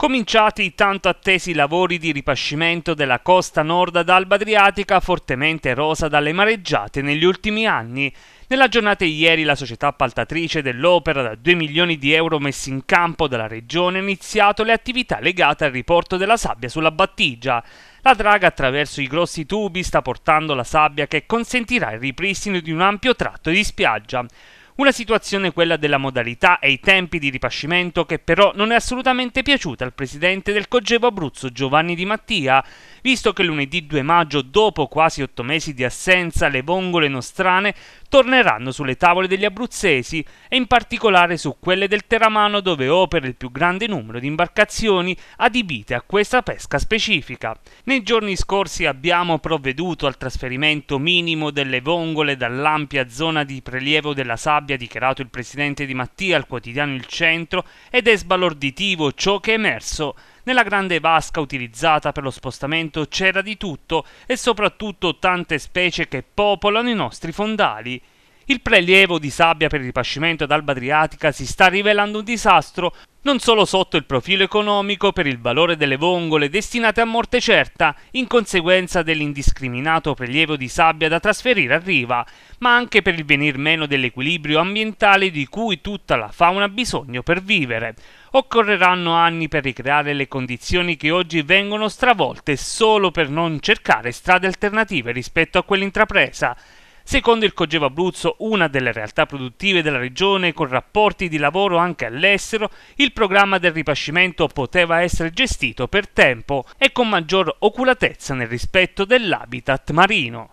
cominciati i tanto attesi lavori di ripascimento della costa nord ad Alba Adriatica fortemente erosa dalle mareggiate negli ultimi anni. Nella giornata di ieri la società appaltatrice dell'opera da 2 milioni di euro messi in campo dalla regione ha iniziato le attività legate al riporto della sabbia sulla battigia. La draga attraverso i grossi tubi sta portando la sabbia che consentirà il ripristino di un ampio tratto di spiaggia. Una situazione quella della modalità e i tempi di ripascimento che però non è assolutamente piaciuta al presidente del Cogevo Abruzzo Giovanni Di Mattia, visto che lunedì 2 maggio, dopo quasi 8 mesi di assenza, le vongole nostrane torneranno sulle tavole degli abruzzesi e in particolare su quelle del Teramano dove opera il più grande numero di imbarcazioni adibite a questa pesca specifica. Nei giorni scorsi abbiamo provveduto al trasferimento minimo delle vongole dall'ampia zona di prelievo della sabbia dichiarato il presidente di Mattia al quotidiano Il Centro ed è sbalorditivo ciò che è emerso nella grande vasca utilizzata per lo spostamento c'era di tutto e soprattutto tante specie che popolano i nostri fondali. Il prelievo di sabbia per il ripascimento ad Alba Adriatica si sta rivelando un disastro non solo sotto il profilo economico per il valore delle vongole destinate a morte certa in conseguenza dell'indiscriminato prelievo di sabbia da trasferire a riva, ma anche per il venir meno dell'equilibrio ambientale di cui tutta la fauna ha bisogno per vivere. Occorreranno anni per ricreare le condizioni che oggi vengono stravolte solo per non cercare strade alternative rispetto a quell'intrapresa. Secondo il Cogeva Abruzzo, una delle realtà produttive della regione con rapporti di lavoro anche all'estero, il programma del ripascimento poteva essere gestito per tempo e con maggior oculatezza nel rispetto dell'habitat marino.